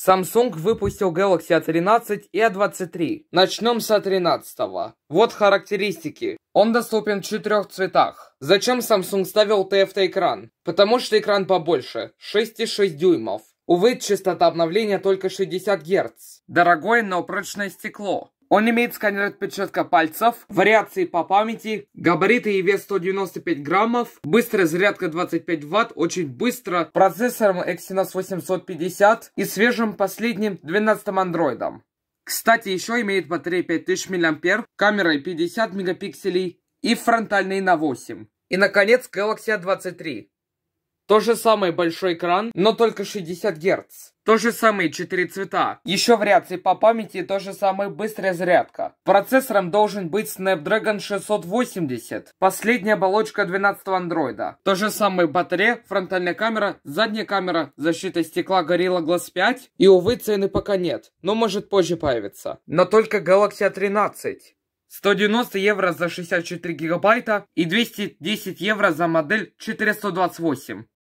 Samsung выпустил Galaxy A13 и A23. Начнем с A13. Вот характеристики. Он доступен в четырех цветах. Зачем Samsung ставил TFT-экран? Потому что экран побольше, 6,6 дюймов. Увы, частота обновления только 60 Гц. Дорогое, но прочное стекло. Он имеет сканер отпечатка пальцев, вариации по памяти, габариты и вес 195 граммов, быстрая зарядка 25 ватт, очень быстро, процессором Exynos 850 и свежим последним 12 м андроидом. Кстати, еще имеет батарею 5000 мА, камерой 50 мегапикселей и фронтальной на 8. И, наконец, Galaxy A23. То же самый большой экран, но только 60 Гц. То же самые четыре цвета. Еще вариации по памяти то же самое быстрая зарядка. Процессором должен быть Snapdragon 680. Последняя оболочка 12 андроида. То же самое батарея, фронтальная камера, задняя камера, защита стекла Gorilla Glass 5. И увы, цены пока нет, но может позже появится. Но только Galaxy A13. 190 евро за 64 гигабайта и 210 евро за модель 428.